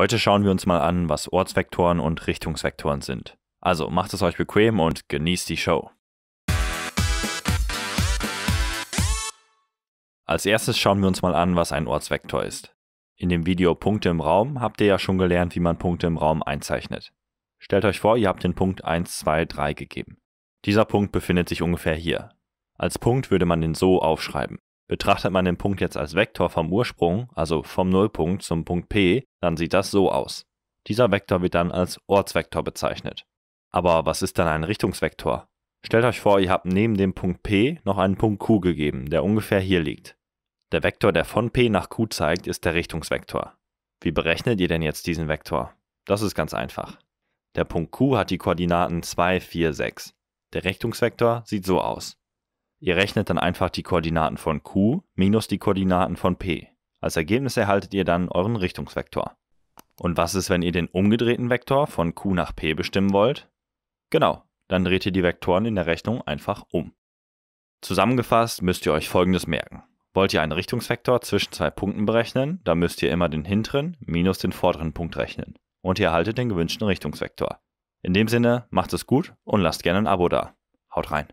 Heute schauen wir uns mal an, was Ortsvektoren und Richtungsvektoren sind. Also macht es euch bequem und genießt die Show. Als erstes schauen wir uns mal an, was ein Ortsvektor ist. In dem Video Punkte im Raum habt ihr ja schon gelernt, wie man Punkte im Raum einzeichnet. Stellt euch vor, ihr habt den Punkt 1, 2, 3 gegeben. Dieser Punkt befindet sich ungefähr hier. Als Punkt würde man den so aufschreiben. Betrachtet man den Punkt jetzt als Vektor vom Ursprung, also vom Nullpunkt zum Punkt P, dann sieht das so aus. Dieser Vektor wird dann als Ortsvektor bezeichnet. Aber was ist dann ein Richtungsvektor? Stellt euch vor, ihr habt neben dem Punkt P noch einen Punkt Q gegeben, der ungefähr hier liegt. Der Vektor, der von P nach Q zeigt, ist der Richtungsvektor. Wie berechnet ihr denn jetzt diesen Vektor? Das ist ganz einfach. Der Punkt Q hat die Koordinaten 2, 4, 6. Der Richtungsvektor sieht so aus. Ihr rechnet dann einfach die Koordinaten von Q minus die Koordinaten von P. Als Ergebnis erhaltet ihr dann euren Richtungsvektor. Und was ist, wenn ihr den umgedrehten Vektor von Q nach P bestimmen wollt? Genau, dann dreht ihr die Vektoren in der Rechnung einfach um. Zusammengefasst müsst ihr euch Folgendes merken. Wollt ihr einen Richtungsvektor zwischen zwei Punkten berechnen, dann müsst ihr immer den hinteren minus den vorderen Punkt rechnen. Und ihr erhaltet den gewünschten Richtungsvektor. In dem Sinne, macht es gut und lasst gerne ein Abo da. Haut rein.